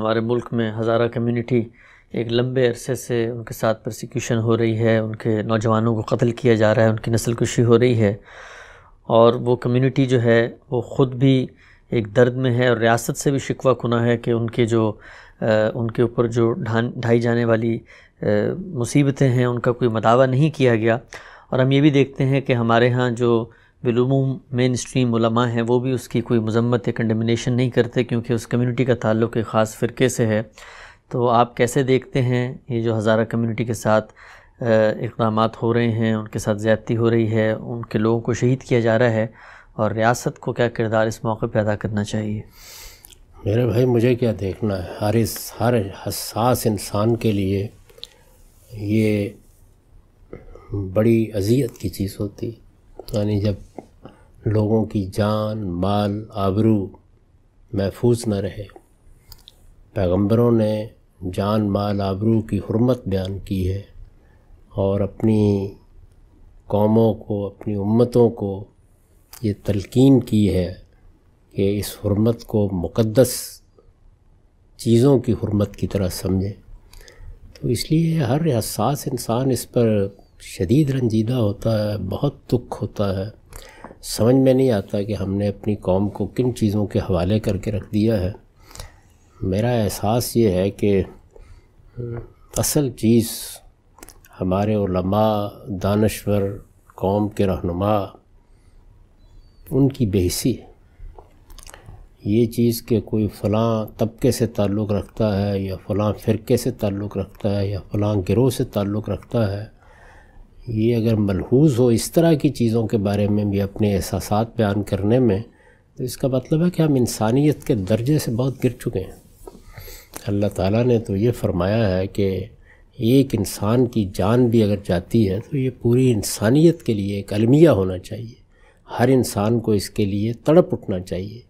हमारे मुल्क में हज़ारा कम्युनिटी एक लंबे अरसे से उनके साथ प्रोसिक्यूशन हो रही है उनके नौजवानों को कत्ल किया जा रहा है उनकी नस्ल कुशी हो रही है और वो कम्युनिटी जो है वो ख़ुद भी एक दर्द में है और रियासत से भी शिकवा खुना है कि उनके जो आ, उनके ऊपर जो ढान ढाई जाने वाली मुसीबतें हैं उनका कोई मदावा नहीं किया गया और हम ये भी देखते हैं कि हमारे यहाँ जो बिलूम मेन स्ट्रीम उलमा हैं वो भी उसकी कोई मजम्मत या कंडमिनेशन नहीं करते क्योंकि उस कम्यूनिटी का ताल्लुक़ एक ख़ास फ़िरके से है तो आप कैसे देखते हैं ये जो हज़ारा कम्यूनिटी के साथ इकदाम हो रहे हैं उनके साथ ज़्यादती हो रही है उनके लोगों को शहीद किया जा रहा है और रियासत को क्या किरदार इस मौके पर अदा करना चाहिए मेरे भाई मुझे क्या देखना है हर इस हर हसास इंसान के लिए ये बड़ी अजियत की चीज़ होती यानी जब लोगों की जान माल आबरू महफूज न रहे पैगंबरों ने जान माल आबरू की हरमत बयान की है और अपनी कौमों को अपनी उम्मतों को ये तलकिन की है कि इस हरमत को मुक़दस चीज़ों की हरमत की तरह समझें तो इसलिए हर हसास इंसान इस पर शदीद रंजीदा होता है बहुत दुख होता है समझ में नहीं आता कि हमने अपनी कौम को किन चीज़ों के हवाले करके रख दिया है मेरा एहसास ये है कि हम्म, असल चीज़ हमारे उलमा दानश्वर कौम के रहनुमा उनकी बेहसी है ये चीज़ के कोई फ़लाँ तबके से ताल्लुक़ रखता है या फ़लाँ फ़िरके से ताल्लुक़ रखता है या फ़लाँ गिरोह से ताल्लुक़ रखता है ये अगर मलहूज हो इस तरह की चीज़ों के बारे में भी अपने एहसास बयान करने में तो इसका मतलब है कि हम इंसानियत के दर्जे से बहुत गिर चुके हैं अल्लाह ताला ने तो ये फरमाया है कि एक इंसान की जान भी अगर जाती है तो ये पूरी इंसानियत के लिए एक अलमिया होना चाहिए हर इंसान को इसके लिए तड़प उठना चाहिए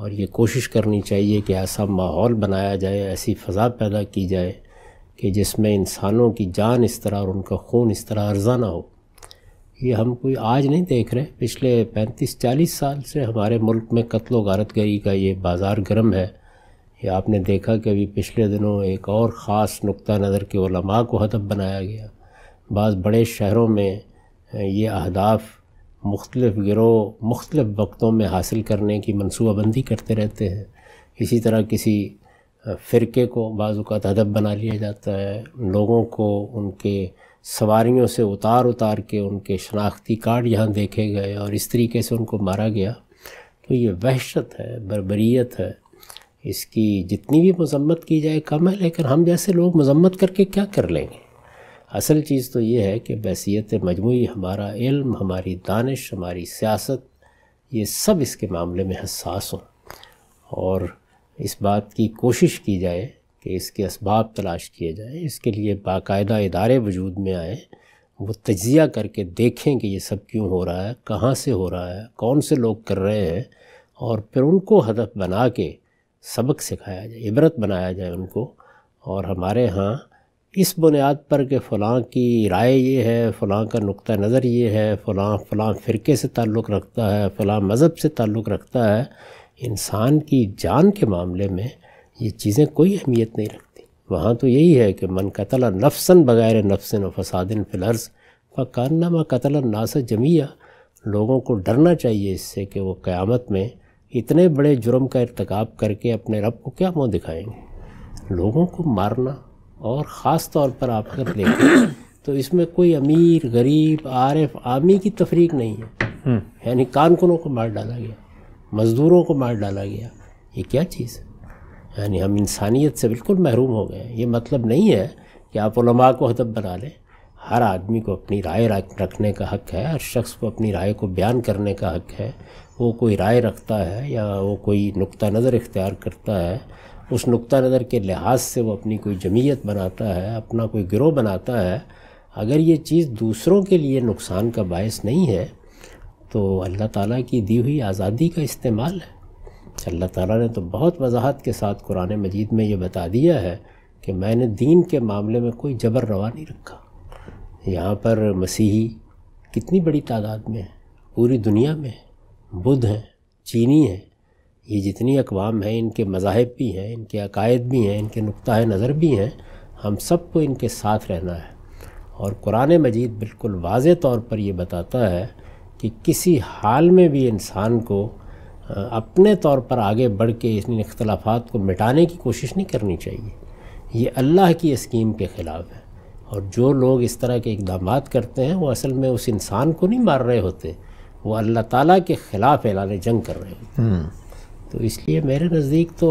और ये कोशिश करनी चाहिए कि ऐसा माहौल बनाया जाए ऐसी फ़ा पैदा की जाए कि जिसमें इंसानों की जान इस तरह और उनका खून इस तरह अर्जाना हो ये हम कोई आज नहीं देख रहे पिछले पैंतीस चालीस साल से हमारे मुल्क में कत्ल वारत गरी का ये बाज़ार गर्म है ये आपने देखा कि अभी पिछले दिनों एक और ख़ास नुक़ नज़र के ओलमा को हदफ बनाया गया बाज़ बड़े शहरों में ये अहदाफ मुख्तलिफ़ गिरोह मुख्तलिफ़ वक्तों में हासिल करने की मनसूबाबंदी करते रहते हैं इसी तरह किसी फ़िरके को का अदब बना लिया जाता है लोगों को उनके सवारियों से उतार उतार के उनके शनाख्ती कार्ड यहाँ देखे गए और इस तरीके से उनको मारा गया तो ये वहशत है बरबरीत है इसकी जितनी भी मजम्मत की जाए कम है लेकिन हम जैसे लोग मजम्मत करके क्या कर लेंगे असल चीज़ तो ये है कि बैसीत मजमू हमारा इल्म हमारी दानश हमारी सियासत ये सब इसके मामले में हसास हों और इस बात की कोशिश की जाए कि इसके इसबाब तलाश किए जाएँ इसके लिए बाकायदा इदारे वजूद में आए वो तजिया करके देखें कि ये सब क्यों हो रहा है कहाँ से हो रहा है कौन से लोग कर रहे हैं और फिर उनको हदफ बना के सबक सिखाया जाए इबरत बनाया जाए उनको और हमारे यहाँ इस बुनियाद पर कि फ़लाँ की राय ये है फ़लाँ का नुक़ नज़र ये है फ़लाँ फ़लाँ फ़िरके से ताल्लुक़ रखता है फ़लाँ मज़हब से ताल्लुक़ रखता है इंसान की जान के मामले में ये चीज़ें कोई अहमियत नहीं रखती वहाँ तो यही है कि मन कतल नफसन बग़ैर नफसन व फसादिन फ़िलर्ज़ फ़ाननामा कतल नास जमिया लोगों को डरना चाहिए इससे कि वो क़्यामत में इतने बड़े जुर्म का इरतकब करके अपने रब को क्या मुँह दिखाएंगे लोगों को मारना और ख़ास तौर पर आप अगर देखें तो इसमें कोई अमीर गरीब आरफ आमी की तफरीक नहीं है हम्म। यानी कानकुनों को मार डाला गया मज़दूरों को मार डाला गया ये क्या चीज़ यानी हम इंसानियत से बिल्कुल महरूम हो गए ये मतलब नहीं है कि आप उलमा को हदब बना लें हर आदमी को अपनी राय रखने का हक है हर शख्स को अपनी राय को बयान करने का हक है वो कोई राय रखता है या वो कोई नुक्ता नज़र इख्तियार करता है उस नुक्ता नज़र के लिहाज से वो अपनी कोई जमीयत बनाता है अपना कोई गिरोह बनाता है अगर ये चीज़ दूसरों के लिए नुकसान का बायस नहीं है तो अल्लाह ताला की दी हुई आज़ादी का इस्तेमाल है अल्लाह ताला ने तो बहुत वजाहत के साथ कुरान मजीद में ये बता दिया है कि मैंने दीन के मामले में कोई जबर रवा नहीं रखा यहाँ पर मसीही कितनी बड़ी तादाद में है पूरी दुनिया में बुद्ध हैं चीनी हैं ये जितनी अकवाम हैं इनके मज़ाहब भी हैं इनके अकायद भी हैं इनके नुक़ नज़र भी हैं हम सबको इनके साथ रहना है और कुरान मजीद बिल्कुल वाज तौर पर यह बताता है कि किसी हाल में भी इंसान को अपने तौर पर आगे बढ़ के इन इख्तलाफात को मिटाने की कोशिश नहीं करनी चाहिए ये अल्लाह की स्कीम के ख़िलाफ़ है और जो लोग इस तरह के इकदाम करते हैं वो असल में उस इंसान को नहीं मार रहे होते वो अल्लाह ताला के ख़िलाफ़ ऐलान जंग कर रहे होते हम्म। तो इसलिए मेरे नज़दीक तो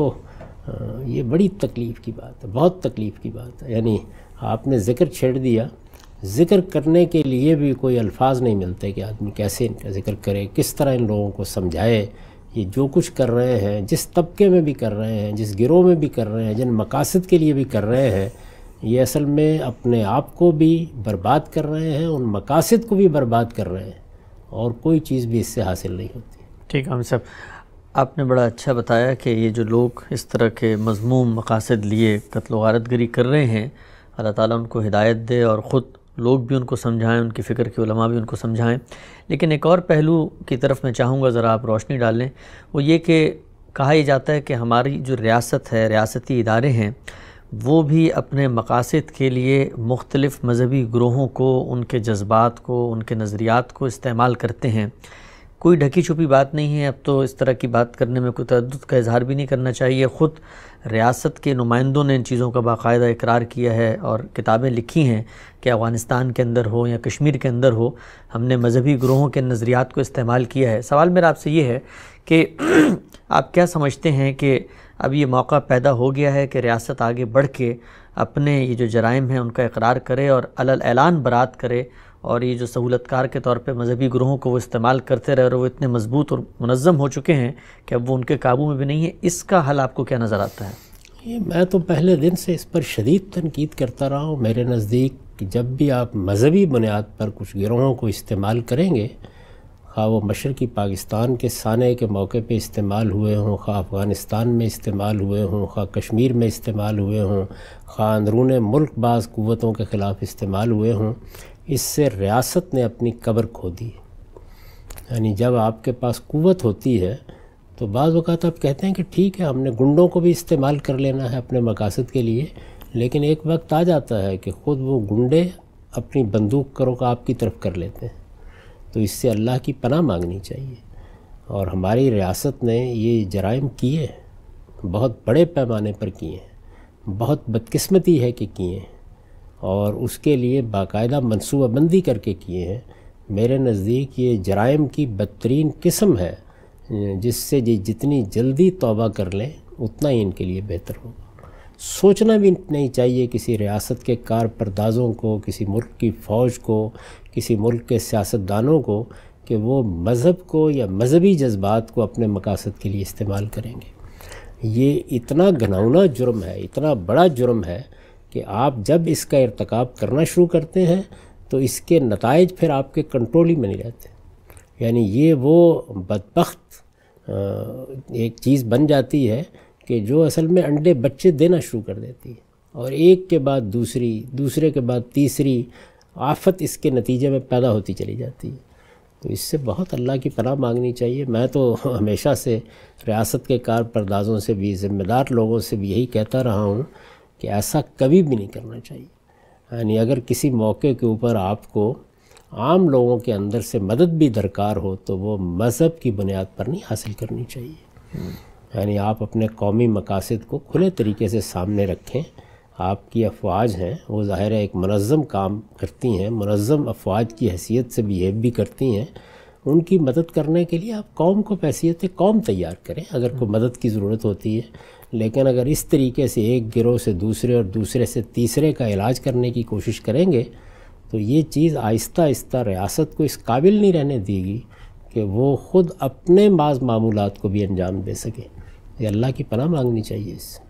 ये बड़ी तकलीफ़ की बात है बहुत तकलीफ़ की बात है यानी आपने ज़िक्र छेड़ दिया ज़िक्र करने के लिए भी कोई अल्फाज नहीं मिलते कि आदमी कैसे इनका ज़िक्र करे किस तरह इन लोगों को समझाए ये जो कुछ कर रहे हैं जिस तबके में भी कर रहे हैं जिस गिरोह में भी कर रहे हैं जिन मकासद के लिए भी कर रहे हैं ये असल में अपने आप को भी बर्बाद कर रहे हैं उन मकासद को भी बर्बाद कर रहे हैं और कोई चीज़ भी इससे हासिल नहीं होती ठीक है हम सब आपने बड़ा अच्छा बताया कि ये जो लोग इस तरह के मजमूम मकासद लिए कत्ल वारतगरी कर रहे हैं अल्लाह ताला उनको हिदायत दे और ख़ुद लोग भी उनको समझाएं उनकी फ़िक्र के उलमा भी उनको समझाएं लेकिन एक और पहलू की तरफ मैं चाहूँगा ज़रा आप रोशनी डालें वो ये कि कहा ही जाता है कि हमारी जो रियासत है रियासती इदारे हैं वो भी अपने मकासद के लिए मुख्तलिफ़ मज़हबी ग्रोहों को उनके जज्बात को उनके नज़रियात को इस्तेमाल करते हैं कोई ढकी छुपी बात नहीं है अब तो इस तरह की बात करने में कोई तद का इजहार भी नहीं करना चाहिए ख़ुद रियासत के नुमाइंदों ने इन चीज़ों का बाकायदा इकरार किया है और किताबें लिखी हैं कि अफ़गानिस्तान के अंदर हो या कश्मीर के अंदर हो हमने मजहबी ग्रोहों के नज़रियात को इस्तेमाल किया है सवाल मेरा आपसे ये है कि आप क्या समझते हैं कि अब ये मौका पैदा हो गया है कि रियासत आगे बढ़ के अपने ये जो जराइम हैं उनका इकरार करे और अलल ऐलान बरात करे और ये जो सहूलतकार के तौर पे मजहबी ग्रोहों को वो इस्तेमाल करते रहे और वो इतने मजबूत और मनज़म हो चुके हैं कि अब वो उनके काबू में भी नहीं है इसका हल आपको क्या नज़र आता है ये मैं तो पहले दिन से इस पर शदीद तनकीद करता रहा हूँ मेरे नज़दीक जब भी आप मजहबी बुनियाद पर कुछ गिरोहों को इस्तेमाल करेंगे खा वो मशरक़ी पाकिस्तान के सान के मौके पर इस्तेमाल हुए हों खा अफ़गानिस्तान में इस्तेमाल हुए हों खा कश्मीर में इस्तेमाल हुए हों खा अंदरून मुल्क बाज़ क़वतों के ख़िलाफ़ इस्तेमाल हुए हों इससे रियासत ने अपनी कब्र खो दी यानी जब आपके पास कुवत होती है तो बाज़ अवत आप कहते हैं कि ठीक है हमने गुंडों को भी इस्तेमाल कर लेना है अपने मकासद के लिए लेकिन एक वक्त आ जाता है कि ख़ुद वो गुंडे अपनी बंदूक करो का आपकी तरफ कर लेते हैं तो इससे अल्लाह की पनाह मांगनी चाहिए और हमारी रियासत ने ये जराइम किए बहुत बड़े पैमाने पर किए हैं बहुत बदकस्मती है कि किए हैं और उसके लिए बाकायदा मनसूबाबंदी करके किए हैं मेरे नज़दीक ये जराइम की बदतरीन किस्म है जिससे ये जितनी जल्दी तोबा कर लें उतना ही इनके लिए बेहतर होगा सोचना भी नहीं चाहिए किसी रियासत के कारपरदाजों को किसी मुल्क की फ़ौज को किसी मुल्क के सियासतदानों को कि वो मज़हब को या मजहबी जज्बात को अपने मकासद के लिए इस्तेमाल करेंगे ये इतना घनौना जुर्म है इतना बड़ा जुर्म है कि आप जब इसका इरतकब करना शुरू करते हैं तो इसके नतज फिर आपके कंट्रोल ही में नहीं रहते यानी ये वो बदबخت एक चीज़ बन जाती है कि जो असल में अंडे बच्चे देना शुरू कर देती है और एक के बाद दूसरी दूसरे के बाद तीसरी आफत इसके नतीजे में पैदा होती चली जाती है तो इससे बहुत अल्लाह की पनाह मांगनी चाहिए मैं तो हमेशा से रियासत के कार परदाजों से भी ज़िम्मेदार लोगों से भी यही कहता रहा हूँ कि ऐसा कभी भी नहीं करना चाहिए यानी अगर किसी मौके के ऊपर आपको आम लोगों के अंदर से मदद भी दरकार हो तो वो मज़हब की बुनियाद पर नहीं हासिल करनी चाहिए यानी आप अपने कौमी मकासद को खुले तरीके से सामने रखें आपकी अफवाज हैं वो ज़ाहिर है एक मनज़म काम करती हैं मनज़म अफवाज की हैसियत से बिहेव भी करती हैं उनकी मदद करने के लिए आप कौम को पैसीत कौम तैयार करें अगर कोई मदद की ज़रूरत होती है लेकिन अगर इस तरीके से एक गिरोह से दूसरे और दूसरे से तीसरे का इलाज करने की कोशिश करेंगे तो ये चीज़ आहिस्ता आहिस्ता रियासत को इस काबिल नहीं रहने देगी कि वो ख़ुद अपने बाज़ मामूलत को भी अंजाम दे सके ये अल्लाह की पनाह मांगनी चाहिए इससे